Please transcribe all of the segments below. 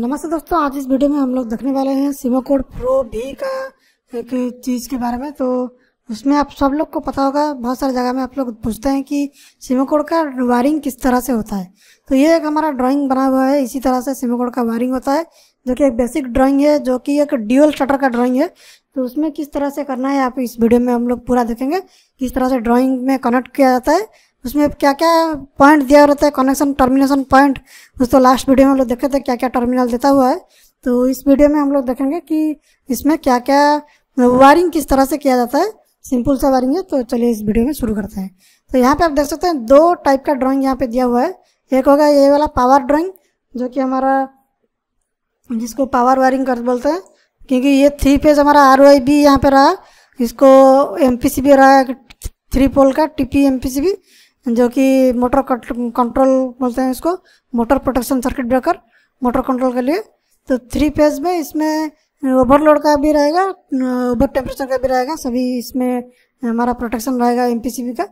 नमस्ते दोस्तों आज इस वीडियो में हम लोग देखने वाले हैं सिमो कोड प्रो भी का एक चीज़ के बारे में तो उसमें आप सब लोग को पता होगा बहुत सारी जगह में आप लोग पूछते हैं कि सिमो कोड का वायरिंग किस तरह से होता है तो ये एक हमारा ड्राइंग बना हुआ है इसी तरह से सिमो कोड का वायरिंग होता है जो कि एक बेसिक ड्राइंग है जो कि एक ड्यूअल शटर का ड्राइंग है तो उसमें किस तरह से करना है आप इस वीडियो में हम लोग पूरा देखेंगे किस तरह से ड्राइंग में कनेक्ट किया जाता है उसमें क्या क्या पॉइंट दिया रहता है कनेक्शन टर्मिनेशन पॉइंट दोस्तों लास्ट वीडियो में हम लोग देखे थे क्या क्या टर्मिनल देता हुआ है तो इस वीडियो में हम लोग देखेंगे कि इसमें क्या क्या वायरिंग किस तरह से किया जाता है सिंपल सा वायरिंग है तो चलिए इस वीडियो में शुरू करते हैं तो यहाँ पे आप देख सकते हैं दो टाइप का ड्राइंग यहाँ पे दिया हुआ है एक होगा ये वाला पावर ड्राइंग जो कि हमारा जिसको पावर वायरिंग कर बोलते हैं क्योंकि ये थ्री फेज हमारा आर वाई बी यहाँ पे रहा इसको एम पी सी बी रहा थ्री पोल का T P M P C B जो कि मोटर कंट्रोल बोलते हैं इसको motor protection circuit breaker motor control के लिए तो थ्री फेज में इसमें ओवरलोड का भी रहेगा ओवर टेम्परेचर का भी रहेगा सभी इसमें हमारा प्रोटेक्शन रहेगा एम का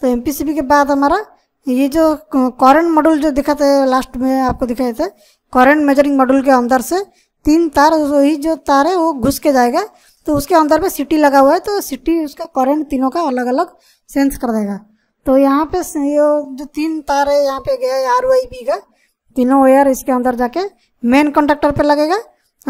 तो एम के बाद हमारा ये जो करंट मॉड्यूल जो दिखाते हैं लास्ट में आपको दिखाए थे करंट मेजरिंग मॉड्यूल के अंदर से तीन तार वही जो तार है वो घुस के जाएगा तो उसके अंदर में सिटी लगा हुआ है तो सिटी उसका करंट तीनों का अलग अलग सेंस कर देगा तो यहाँ पे ये जो तीन तार है यहाँ पे गया है आर वाई बी का तीनों वायर इसके अंदर जाके मेन कॉन्ट्रेक्टर पे लगेगा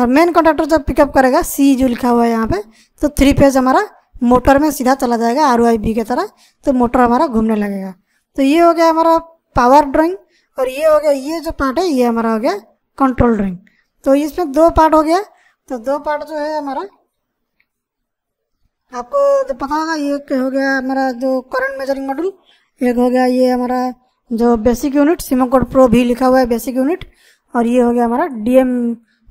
और मेन कॉन्ट्रेक्टर जब पिकअप करेगा सी जो लिखा हुआ है यहाँ पे तो थ्री फेज हमारा मोटर में सीधा चला जाएगा आर वाई बी की तरह तो मोटर हमारा घूमने लगेगा तो ये हो गया हमारा पावर ड्राइंग और ये हो गया ये जो पार्ट है ये हमारा हो गया कंट्रोल ड्राइंग तो इसमें दो पार्ट हो गया तो दो पार्ट जो है हमारा आपको तो पता होगा ये हो गया हमारा जो करंट मेजरिंग मॉड्यूल एक हो गया ये हमारा जो बेसिक यूनिट सीमा कोड प्रो भी लिखा हुआ है बेसिक यूनिट और ये हो गया हमारा डीएम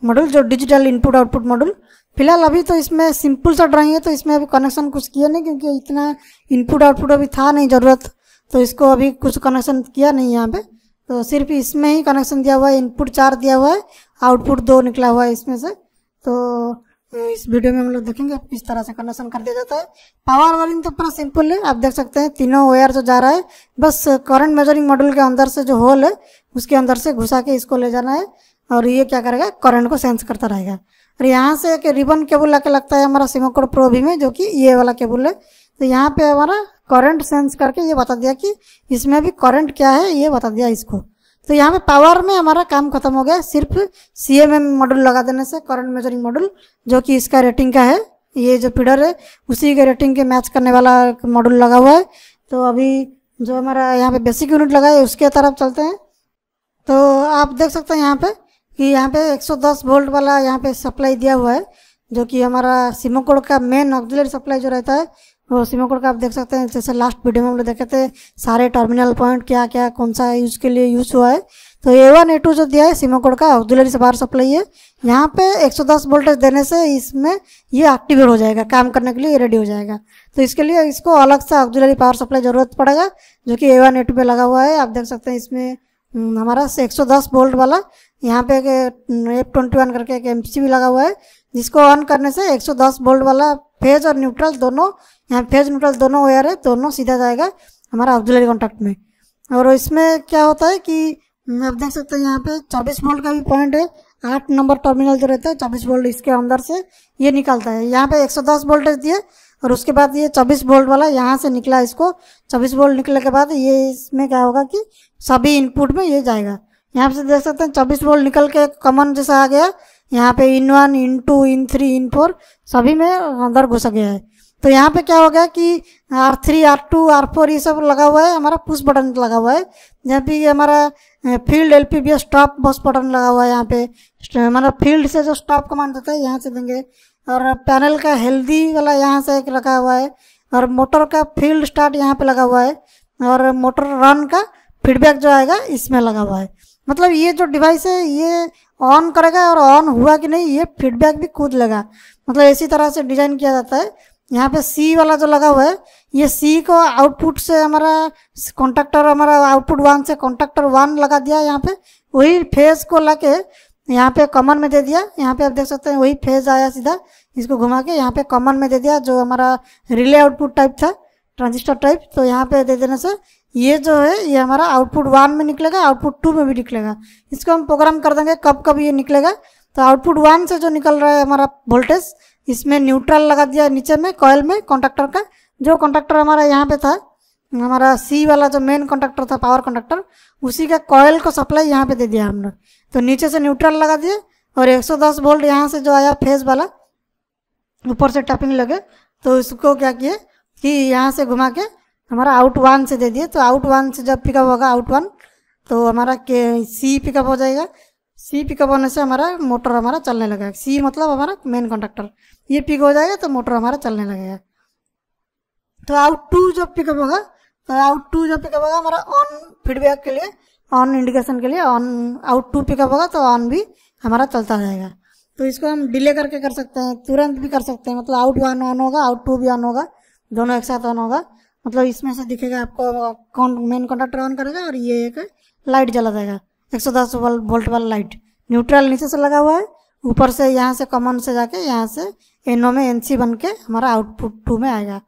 मॉडल जो डिजिटल इनपुट आउटपुट मॉडल फिलहाल अभी तो इसमें सिंपल सा ड्राइंग है तो इसमें अभी कनेक्शन कुछ किया नहीं क्योंकि इतना इनपुट आउटपुट अभी था नहीं ज़रूरत तो इसको अभी कुछ कनेक्शन किया नहीं यहाँ पे तो सिर्फ इसमें ही कनेक्शन दिया हुआ है इनपुट चार दिया हुआ है आउटपुट दो निकला हुआ है इसमें से तो तो इस वीडियो में हम लोग देखेंगे किस तरह से कनेक्शन कर दिया जाता है पावर वायरिंग तो पूरा सिंपल है आप देख सकते हैं तीनों वायर जो जा रहा है बस करंट मेजरिंग मॉड्यूल के अंदर से जो होल है उसके अंदर से घुसा के इसको ले जाना है और ये क्या करेगा करंट को सेंस करता रहेगा और यहाँ से एक रिबन केबल के लगता है हमारा सिमोकोड प्रो भी में जो कि ये वाला केबल है तो यहाँ पे हमारा करंट सेंस करके ये बता दिया कि इसमें भी करंट क्या है ये बता दिया इसको तो यहाँ पे पावर में हमारा काम खत्म हो गया सिर्फ सी एम एम मॉडल लगा देने से करंट मेजरिंग मॉडल जो कि इसका रेटिंग का है ये जो फीडर है उसी के रेटिंग के मैच करने वाला मॉडल लगा हुआ है तो अभी जो हमारा यहाँ पे बेसिक यूनिट लगा है उसके तरफ चलते हैं तो आप देख सकते हैं यहाँ पे कि यहाँ पे 110 वोल्ट वाला यहाँ पे सप्लाई दिया हुआ है जो कि हमारा सिमोकोड का मेन ऑक्जिलरी सप्लाई जो रहता है और तो उसी कोड का आप देख सकते हैं जैसे लास्ट वीडियो में हम लोग देखे थे सारे टर्मिनल पॉइंट क्या क्या कौन सा यूज़ के लिए यूज़ हुआ है तो ए वन ए टू जो दिया है सीमा कोड का ऑक्जुलरी से बाहर सप्लाई है यहाँ पे 110 वोल्टेज देने से इसमें ये एक्टिवेट हो जाएगा काम करने के लिए रेडी हो जाएगा तो इसके लिए इसको अलग से ऑक्जुलरी पावर सप्लाई ज़रूरत पड़ेगा जो कि ए वन ए टू पर लगा हुआ है आप देख सकते हैं इसमें हम्म, हमारा एक वोल्ट वाला यहाँ पे एफ ट्वेंटी वन करके एक एम लगा हुआ है जिसको ऑन करने से एक वोल्ट वाला फेज और न्यूट्रल दोनों यहाँ फेज न्यूट्रल दोनों वेयर है दोनों सीधा जाएगा हमारा ऑब्जुलरी कॉन्टैक्ट में और इसमें क्या होता है कि हम्म, आप देख सकते हैं यहाँ पे चौबीस वोल्ट का भी पॉइंट है आठ नंबर टर्मिनल जो रहता है चौबीस वोल्ट इसके अंदर से ये निकलता है यहाँ पे 110 वोल्टेज दिए और उसके बाद ये 24 वोल्ट वाला यहाँ से निकला इसको 24 वोल्ट निकलने के बाद ये इसमें क्या होगा कि सभी इनपुट में ये जाएगा यहाँ से देख सकते हैं चौबीस वोल्ट निकल के कॉमन जैसा आ गया यहाँ पे in one in two in three in four सभी में अंदर घुस गया है तो यहाँ पे क्या होगा कि R three R two R four ये सब लगा हुआ है हमारा पुश बटन लगा हुआ है जहाँ पे हमारा field L P B S stop push button लगा हुआ है यहाँ पे हमारा फील्ड से जो स्टॉप कमांड देता है यहाँ से देंगे और पैनल का हेल्दी वाला यहाँ से एक लगा हुआ है और मोटर का फील्ड स्टार्ट यहाँ पे लगा हुआ है और मोटर रन का फीडबैक जो आएगा इसमें लगा हुआ है मतलब ये जो डिवाइस है ये ऑन करेगा और ऑन हुआ कि नहीं ये फीडबैक भी खुद लगा मतलब इसी तरह से डिजाइन किया जाता है यहाँ पे सी वाला जो लगा हुआ है ये सी को आउटपुट से हमारा कॉन्ट्रेक्टर हमारा आउटपुट वन से कॉन्ट्रेक्टर वन लगा दिया यहाँ पे वही फेज को ला के यहाँ पे कॉमन में दे दिया यहाँ पे आप देख सकते हैं वही फेज आया सीधा इसको घुमा के यहाँ पे कॉमन में दे दिया जो हमारा रिले आउटपुट टाइप था ट्रांजिस्टर टाइप तो यहाँ पे दे देने से ये जो है ये हमारा आउटपुट वन में निकलेगा आउटपुट टू में भी निकलेगा इसको हम प्रोग्राम कर देंगे कब कब ये निकलेगा तो आउटपुट वन से जो निकल रहा है हमारा वोल्टेज इसमें न्यूट्रल लगा दिया नीचे में कॉयल में कॉन्ट्रेक्टर का जो कॉन्ट्रेक्टर हमारा यहाँ पे था हमारा सी वाला जो मेन कॉन्ट्रेक्टर था पावर कॉन्ट्रेक्टर उसी का कॉयल को सप्लाई यहाँ पे दे दिया हमने तो नीचे से न्यूट्रल लगा दिए और 110 वोल्ट यहाँ से जो आया फेज वाला ऊपर से टैपिंग लगे तो उसको क्या किए कि यहाँ से घुमा के हमारा आउट वन से दे दिए तो आउट वन से जब पिकअप होगा आउट वन तो हमारा के सी पिकअप हो जाएगा सी पिकअप होने से हमारा मोटर हमारा चलने लगेगा सी मतलब हमारा मेन कंडक्टर ये पिक हो जाएगा तो मोटर हमारा चलने लगेगा तो आउट टू जो पिकअप होगा तो आउट टू जो पिकअप होगा हमारा ऑन फीडबैक के लिए ऑन इंडिकेशन के लिए ऑन आउट टू पिकअप होगा तो ऑन भी हमारा चलता जाएगा तो इसको हम डिले करके कर सकते हैं तुरंत भी कर सकते हैं मतलब आउट वन ऑन होगा आउट टू भी ऑन होगा दोनों एक साथ ऑन होगा मतलब इसमें से दिखेगा आपको कौन मेन कॉन्ट्रैक्टर ऑन करेगा और ये एक लाइट जला जाएगा 110 वोल्ट वोल्ट वाला लाइट न्यूट्रल नीचे से लगा हुआ है ऊपर से यहाँ से कॉमन से जाके यहाँ से एनओ में एनसी बन के हमारा आउटपुट टू में आएगा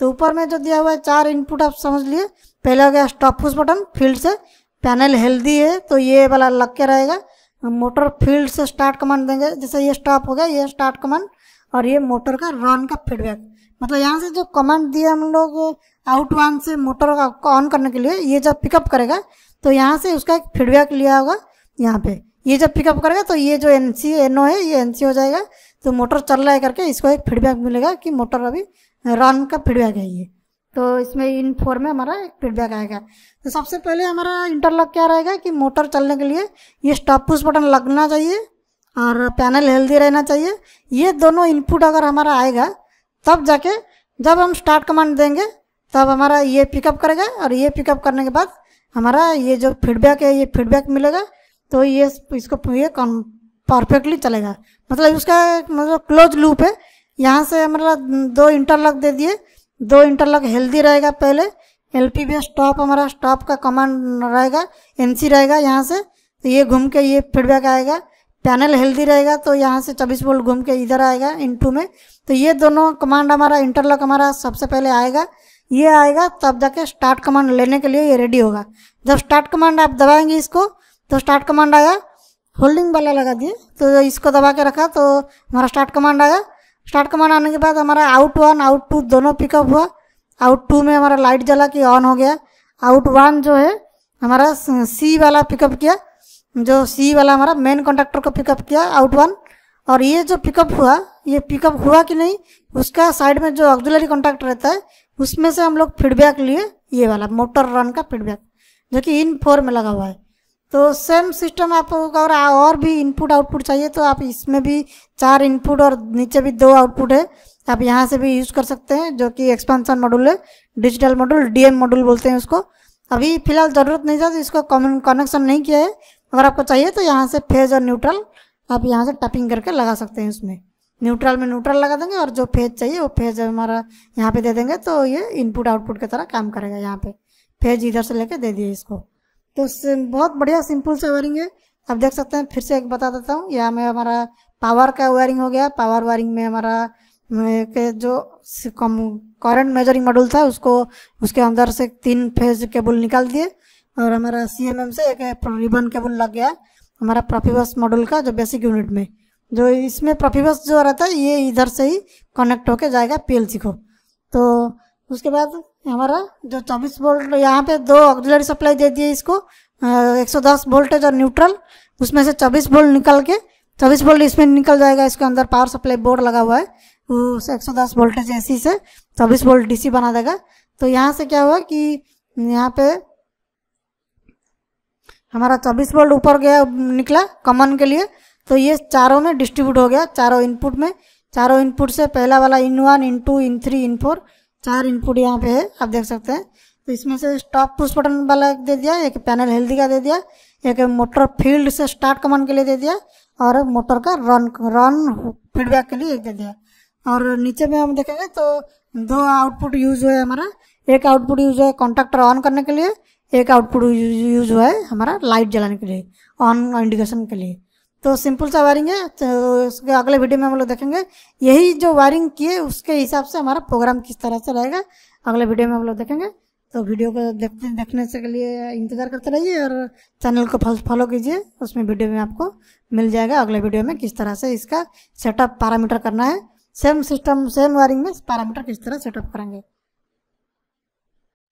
तो ऊपर में जो दिया हुआ है चार इनपुट आप समझ लिए पहले हो गया स्टॉप फूस बटन फील्ड से पैनल हेल्दी है तो ये वाला लग के रहेगा मोटर फील्ड से स्टार्ट कमांड देंगे जैसे ये स्टॉप हो गया ये स्टार्ट कमांड और ये मोटर का रन का फीडबैक मतलब यहाँ से जो कमांड दिया हम लोग आउट वन से मोटर का ऑन करने के लिए ये जब पिकअप करेगा तो यहाँ से उसका फीडबैक लिया होगा यहाँ पे ये जब पिकअप करेगा तो ये जो एन सी एन ओ है ये एन सी हो जाएगा तो मोटर चल रहा है करके इसको एक फीडबैक मिलेगा कि मोटर अभी रन का फीडबैक है ये तो इसमें इन फोर में हमारा एक फीडबैक आएगा तो सबसे पहले हमारा इंटरलॉक क्या रहेगा कि मोटर चलने के लिए ये स्टॉप पुश बटन लगना चाहिए और पैनल हेल्दी रहना चाहिए ये दोनों इनपुट अगर हमारा आएगा तब जाके जब हम स्टार्ट कमांड देंगे तब हमारा ये पिकअप करेगा और ये पिकअप करने के बाद हमारा ये जो फीडबैक है ये फीडबैक मिलेगा तो ये इसको ये परफेक्टली चलेगा मतलब उसका मतलब क्लोज लूप है यहाँ से हमारा दो इंटरलॉक दे दिए दो इंटरलॉक हेल्दी रहेगा पहले एल पी बी स्टॉप हमारा स्टॉप का कमांड रहेगा एन सी रहेगा यहाँ से तो ये घूम के ये फीडबैक आएगा पैनल हेल्दी रहेगा तो यहाँ से चौबीस वोल्ट घूम के इधर आएगा इन में तो ये दोनों कमांड हमारा इंटरलॉक हमारा सबसे पहले आएगा ये आएगा तब जाके स्टार्ट कमांड लेने के लिए ये रेडी होगा जब स्टार्ट कमांड आप दबाएंगे इसको तो स्टार्ट कमांड आया होल्डिंग वाला लगा दिए तो इसको दबा के रखा तो हमारा स्टार्ट कमांड आया स्टार्ट कमांड आने के बाद हमारा आउट वन आउट टू दोनों पिकअप हुआ आउट टू में हमारा लाइट जला कि ऑन हो गया आउट वन जो है हमारा सी वाला पिकअप किया जो सी वाला हमारा मेन कंडक्टर को पिकअप किया आउट वन और ये जो पिकअप हुआ ये पिकअप हुआ कि नहीं उसका साइड में जो ऑक्जुलरी कॉन्टैक्ट रहता है उसमें से हम लोग फीडबैक लिए ये वाला मोटर रन का फीडबैक जो कि इन फोर में लगा हुआ है तो सेम सिस्टम आप अगर और भी इनपुट आउटपुट चाहिए तो आप इसमें भी चार इनपुट और नीचे भी दो आउटपुट है आप यहाँ से भी यूज़ कर सकते हैं जो कि एक्सपेंसन मॉडल है डिजिटल मॉडल डीएम मॉडल बोलते हैं उसको अभी फिलहाल ज़रूरत नहीं था तो इसको कनेक्शन नहीं किया है अगर आपको चाहिए तो यहाँ से फेज और न्यूट्रल आप यहाँ से टैपिंग करके लगा सकते हैं उसमें न्यूट्रल में न्यूट्रल लगा देंगे और जो फेज चाहिए वो फेज हमारा यहाँ पे दे देंगे तो ये इनपुट आउटपुट की तरह काम करेगा यहाँ पे फेज इधर से लेके दे दिए इसको तो बहुत बढ़िया सिंपल से वायरिंग है अब देख सकते हैं फिर से एक बता देता हूँ यहाँ में हमारा पावर का वायरिंग हो गया पावर वायरिंग में हमारा के जो कम करंट मेजरिंग मॉडल था उसको उसके अंदर से तीन फेज केबल निकाल दिए और हमारा सी से एक रिबन केबल लग गया हमारा प्रोफिबस मॉडल का जो बेसिक यूनिट में जो इसमें प्रोफिबस जो रहता है ये इधर से ही कनेक्ट होके जाएगा पीएलसी को तो उसके बाद हमारा जो 24 वोल्ट यहाँ पे दो ऑक्जिलरी सप्लाई दे दिए इसको एक सौ दस वोल्टेज और न्यूट्रल उसमें से 24 वोल्ट निकल के 24 वोल्ट इसमें निकल जाएगा इसके अंदर पावर सप्लाई बोर्ड लगा हुआ है उस एक वोल्टेज एसी से चौबीस वोल्ट डी बना देगा तो यहाँ से क्या हुआ कि यहाँ पे हमारा 24 वोल्ट ऊपर गया निकला कमन के लिए तो ये चारों में डिस्ट्रीब्यूट हो गया चारों इनपुट में चारों इनपुट से पहला वाला in one in two in three in four चार इनपुट यहाँ पे है आप देख सकते हैं तो इसमें से स्टॉप पुश बटन वाला दे दिया एक पैनल हेल्दी का दे दिया एक मोटर फील्ड से स्टार्ट कमांड के लिए दे दिया और मोटर का रन रन फीडबैक के लिए एक दे दिया और नीचे में हम देखेंगे तो दो आउटपुट यूज हुआ है हमारा एक आउटपुट यूज हुआ है कॉन्ट्रेक्टर ऑन करने के लिए एक आउटपुट यूज हुआ है हमारा लाइट जलाने के लिए ऑन इंडिकेशन के लिए तो सिंपल सा वायरिंग है तो उसके अगले वीडियो में हम लोग देखेंगे यही जो वायरिंग किए उसके हिसाब से हमारा प्रोग्राम किस तरह से रहेगा अगले वीडियो में हम लोग देखेंगे तो वीडियो को देखते देखने से के लिए इंतज़ार करते रहिए और चैनल को फॉलो कीजिए उसमें वीडियो में आपको मिल जाएगा अगले वीडियो में किस तरह से इसका सेटअप पैरामीटर करना है सेम सिस्टम सेम वायरिंग में पैरामीटर किस तरह सेटअप करेंगे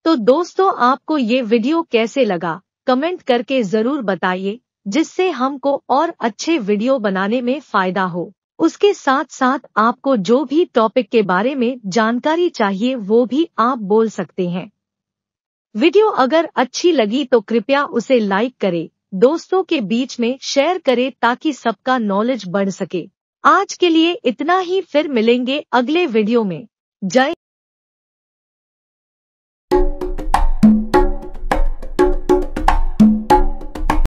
तो दोस्तों आपको ये वीडियो कैसे लगा कमेंट करके ज़रूर बताइए जिससे हमको और अच्छे वीडियो बनाने में फायदा हो उसके साथ साथ आपको जो भी टॉपिक के बारे में जानकारी चाहिए वो भी आप बोल सकते हैं वीडियो अगर अच्छी लगी तो कृपया उसे लाइक करें, दोस्तों के बीच में शेयर करें ताकि सबका नॉलेज बढ़ सके आज के लिए इतना ही फिर मिलेंगे अगले वीडियो में जय